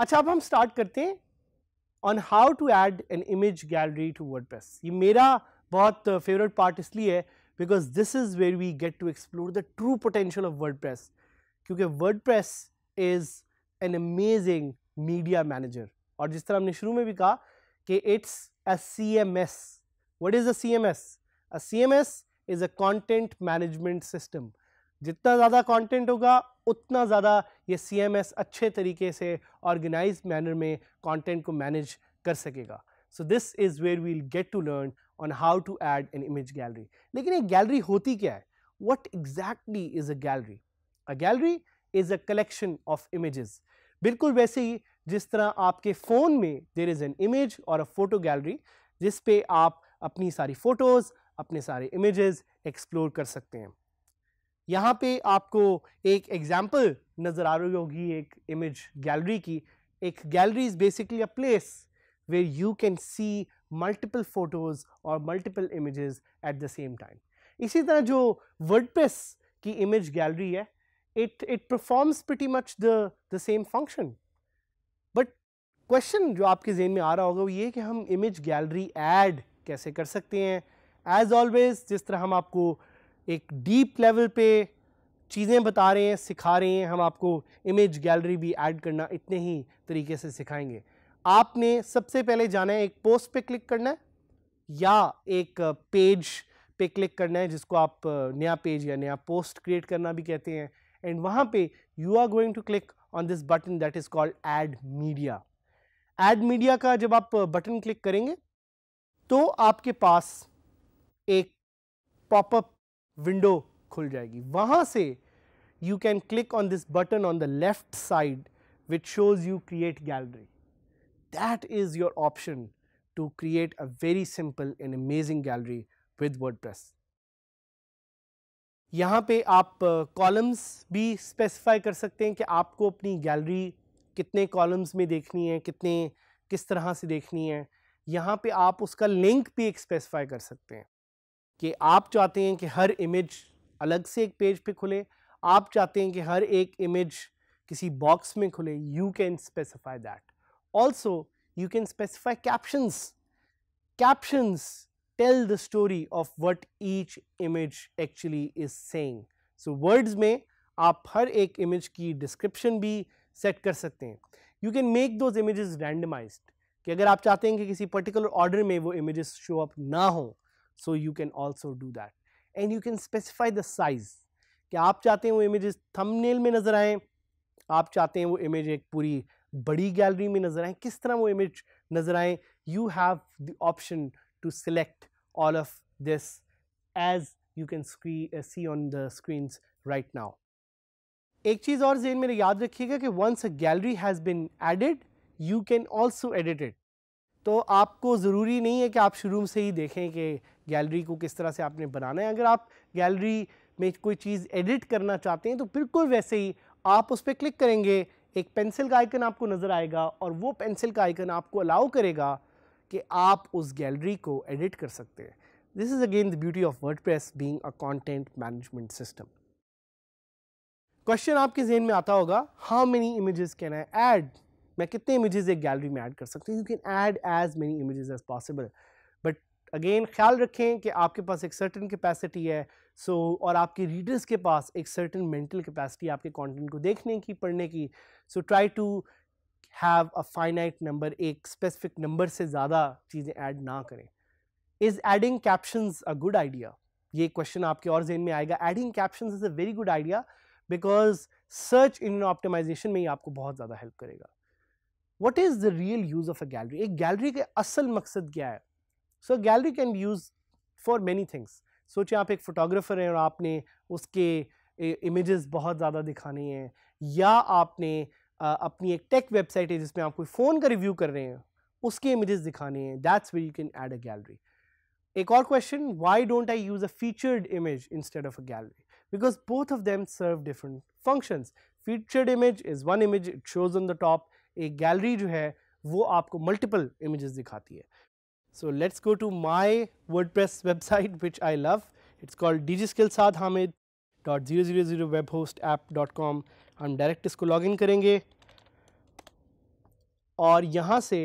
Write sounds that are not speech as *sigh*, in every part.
अच्छा अब हम स्टार्ट करते हैं on how to add an image gallery to WordPress ये मेरा बहुत फेवरेट पार्ट इसलिए है because this is where we get to explore the true potential of WordPress क्योंकि WordPress is an amazing media manager और जिस तरह हमने शुरू में भी कहा कि it's a CMS what is a CMS a CMS is a content management system जितना ज़्यादा कंटेंट होगा उतना ज़्यादा ये सी अच्छे तरीके से ऑर्गेनाइज मैनर में कंटेंट को मैनेज कर सकेगा so this is where we'll get to learn on how to add an image gallery लेकिन एक गैलरी होती क्या है what exactly is a gallery a gallery is a collection of images बिल्कुल वैसे ही जिस तरह आपके फ़ोन में देर इज़ एन इमेज और अ फ़ोटो गैलरी जिसपे आप अपनी सारी फ़ोटोज़ अपने सारे इमेजेस एक्सप्लोर कर सकते हैं यहाँ पे आपको एक एग्जांपल नज़र आ रही होगी एक इमेज गैलरी की एक gallery is basically a place where you can see multiple photos or multiple images at the same time. इसी तरह जो WordPress की image gallery है it, it performs pretty much the, the same function. But question जो आपके जहन में आ रहा होगा वो ये कि हम image gallery add कैसे कर सकते हैं as always जिस तरह हम आपको एक deep level पे चीज़ें बता रहे हैं सिखा रहे हैं हम आपको इमेज गैलरी भी ऐड करना इतने ही तरीके से सिखाएंगे आपने सबसे पहले जाना है एक पोस्ट पे क्लिक करना है या एक पेज पे क्लिक करना है जिसको आप नया पेज या नया पोस्ट क्रिएट करना भी कहते हैं एंड वहाँ पे you are going to click on this button that is called add media add media का जब आप बटन क्लिक करेंगे तो आपके पास एक पॉपअप विंडो खुल जाएगी वहाँ से you can click on this button on the left side which shows you create gallery that is your option to create a very simple and amazing gallery with WordPress. यहाँ पे आप columns भी specify कर सकते हैं कि आपको अपनी गैलरी कितने कॉलम्स में देखनी है कितने किस तरह से देखनी है यहाँ पे आप उसका लिंक भी एक स्पेसिफाई कर सकते हैं कि आप चाहते हैं कि हर इमेज अलग से एक पेज पे खुले आप चाहते हैं कि हर एक इमेज किसी बॉक्स में खुले you can specify that Also, you can specify captions. Captions tell the story of what each image actually is saying. So, words mein aap har ek image ki description bhi set kar sakte hain You can make those images randomized. ki agar aap chahte hain ki kisi particular order mein wo images show up na ho so you can also do that. And you can specify the size. कि aap chahte hain wo images thumbnail mein nazar aaye aap chahte hain wo image ek puri बड़ी gallery में नज़र आए किस तरह वो image नज़र आए you have the option to select all of this as you can see on the screen right now एक चीज़ और जेन मेरे याद रखिएगा कि once a gallery has been added you can also edit it तो आपको ज़रूरी नहीं है कि आप शुरू से ही देखें कि गैलरी को किस तरह से आपने बनाना है अगर आप गैलरी में कोई चीज़ एडिट करना चाहते हैं तो बिल्कुल वैसे ही आप उस पर क्लिक करेंगे एक पेंसिल का आइकन आपको नज़र आएगा और वो पेंसिल का आइकन आपको अलाउ करेगा कि आप उस गैलरी को एडिट कर सकते हैं this is again the beauty of WordPress being a content management system question आपके जहन में आता होगा how many images can I add मैं कितने इमेजेस एक गैलरी में ऐड कर सकती हूँ you can add as many images as possible again ख्याल रखें कि आपके पास एक सर्टन कैपेसिटी है सो so, और आपके रीडर्स के पास एक सर्टन मेंटल कैपेसिटी आपके कंटेंट को देखने की पढ़ने की so try to have a finite number एक स्पेसिफिक नंबर से ज़्यादा चीज़ें ऐड ना करें is adding captions a good idea ये क्वेश्चन आपके और जेन में आएगा adding caption is a very good idea because search in optimization में ही आपको बहुत ज़्यादा हेल्प करेगा what is the real use of a gallery एक गैलरी के असल मकसद क्या है so gallery can be use for many things सोचिए आप एक फोटोग्राफर हैं और आपने उसके इमेजेस बहुत ज़्यादा दिखाने हैं या आपने आ, अपनी एक टेक वेबसाइट है जिसमें आप कोई फ़ोन का रिव्यू कर रहे हैं उसके इमेजेस दिखाने हैं that's way you can add a gallery एक और question why don't I use a featured image instead of a gallery because both of them serve different functions featured image is one image it shows on the top एक gallery जो है वो आपको multiple images दिखाती है So let's go to my WordPress *laughs* website which I love. It's called dgskillsadhamid.000webhostapp.com हम direct इसको login करेंगे और यहाँ से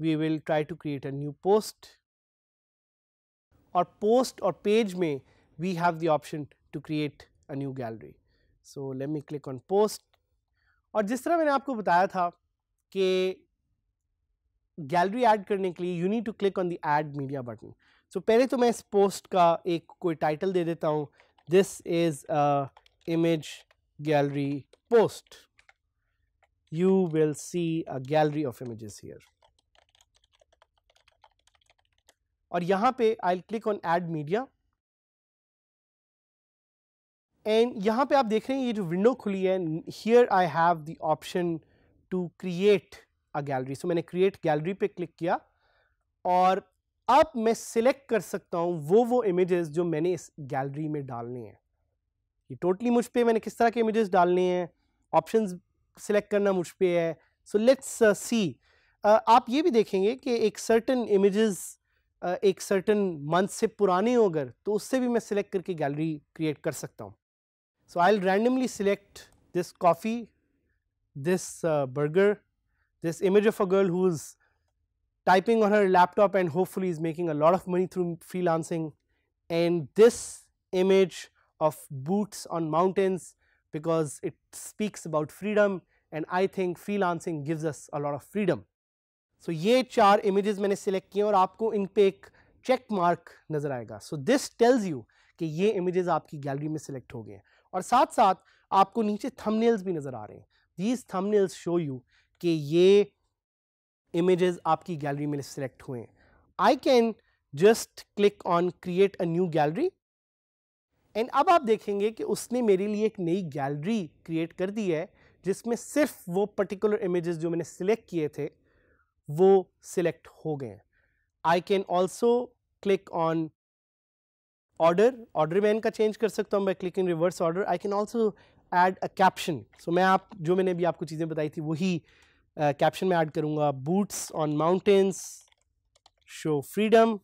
we will try to create a new post और पोस्ट और पेज में we have the option to create a new gallery so let me click on post और जिस तरह मैंने आपको बताया था कि गैलरी ऐड करने के लिए you need to click on the add media button so पहले तो मैं इस पोस्ट का एक कोई टाइटल दे देता हूँ this is image gallery post you will see a gallery of images here और यहां पे I'll click on add media and यहां पे आप देख रहे हैं ये जो विंडो खुली है here I have the option to create a gallery so मैंने क्रिएट गैलरी पे क्लिक किया और अब मैं सिलेक्ट कर सकता हूँ वो वो इमेजेस जो मैंने इस गैलरी में डालनी है ये टोटली मुझ पर मैंने किस तरह के इमेजेस डालने हैं ऑप्शन सिलेक्ट करना मुझ पर है सो लेट्स सी आप ये भी देखेंगे कि एक सर्टन इमेजेस uh, एक सर्टन मंथ से पुराने हो अगर तो उससे भी मैं सिलेक्ट करके गैलरी क्रिएट कर सकता हूँ so I randomly select this coffee this burger this image of a girl who is typing on her laptop and hopefully is making a lot of money through freelancing and this image of boots on mountains because it speaks about freedom and I think freelancing gives us a lot of freedom. So these four images I select selected and you will see a check mark on them. So this tells you that these images selected gallery your select and गए हैं और साथ साथ आपको नीचे thumbnails भी These thumbnails show you कि ये इमेजेस आपकी गैलरी में सिलेक्ट हुए I can just click on create a new gallery and अब आप देखेंगे कि उसने मेरे लिए एक नई गैलरी क्रिएट कर दी है जिसमें सिर्फ वो पर्टिकुलर इमेजेस जो मैंने सिलेक्ट किए थे वो सिलेक्ट हो गए I can also click on order order मैं इनका चेंज कर सकता हूँ मैं click in reverse order I can also add a caption so मैं आप जो मैंने भी आपको चीज़ें बताई थी वही कैप्शन में ऐड करूंगा boots on mountains show freedom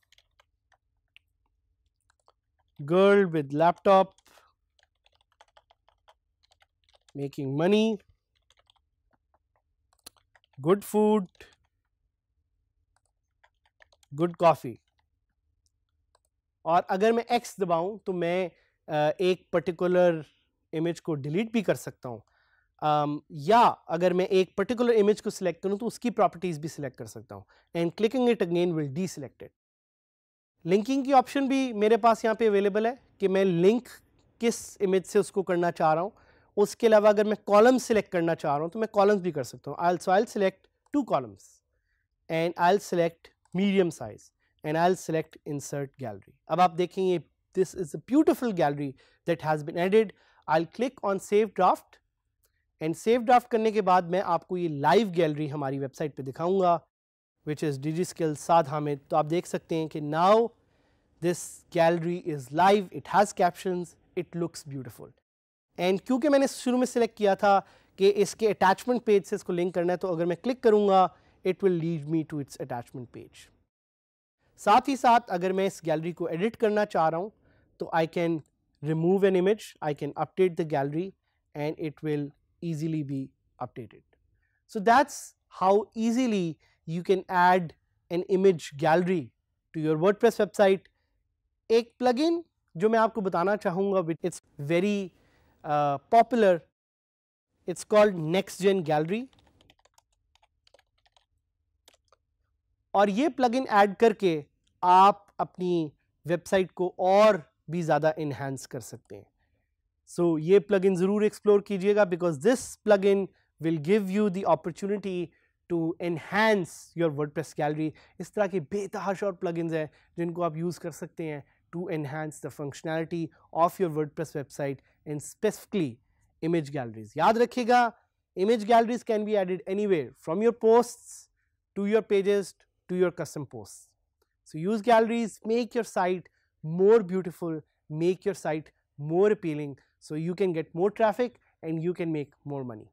girl with laptop making money good food good coffee और अगर मैं एक्स दबाऊं तो मैं एक पर्टिकुलर इमेज को डिलीट भी कर सकता हूं um, या अगर मैं एक पर्टिकुलर इमेज को सिलेक्ट करूं तो उसकी प्रॉपर्टीज़ भी सिलेक्ट कर सकता हूं and clicking it again will deselected linking की ऑप्शन भी मेरे पास यहाँ पे अवेलेबल है कि मैं लिंक किस इमेज से उसको करना चाह रहा हूँ उसके अलावा अगर मैं कॉलम सिलेक्ट करना चाह रहा हूँ तो मैं कॉलम्स भी कर सकता हूँ I I select two columns and I select medium size and I select insert gallery अब आप देखेंगे this is a beautiful gallery that has been added I click on save draft and save draft करने के बाद मैं आपको ये live gallery हमारी वेबसाइट पे दिखाऊंगा which is digi skill Saad Hamid तो आप देख सकते हैं कि now this gallery is live it has caption it looks beautiful and क्योंकि मैंने शुरू में सिलेक्ट किया था कि इसके अटैचमेंट पेज से इसको लिंक करना है तो अगर मैं क्लिक करूँगा it will lead me to its attachment page साथ ही साथ अगर मैं इस गैलरी को एडिट करना चाह रहा हूँ तो I can remove an image I can update the gallery and it will easily be updated. So that's how easily you can add an image gallery to your WordPress website. एक plugin जो मैं आपको बताना चाहूँगा it's very uh, popular it's called next gen gallery और ये plugin add करके आप अपनी वेबसाइट को और भी ज़्यादा इन्हेंस कर सकते हैं सो so, ये इन ज़रूर एक्सप्लोर कीजिएगा because this plugin will give you the opportunity to enhance your press gallery इस तरह के बेतहाश और प्लगइन्स हैं जिनको आप यूज़ कर सकते हैं to enhance the functionality of your WordPress website and specifically image galleries याद रखिएगा image galleries can be added anyway from your post to your pages to your custom post so use galleries make your site more beautiful make your site more appealing So, you can get more traffic and you can make more money.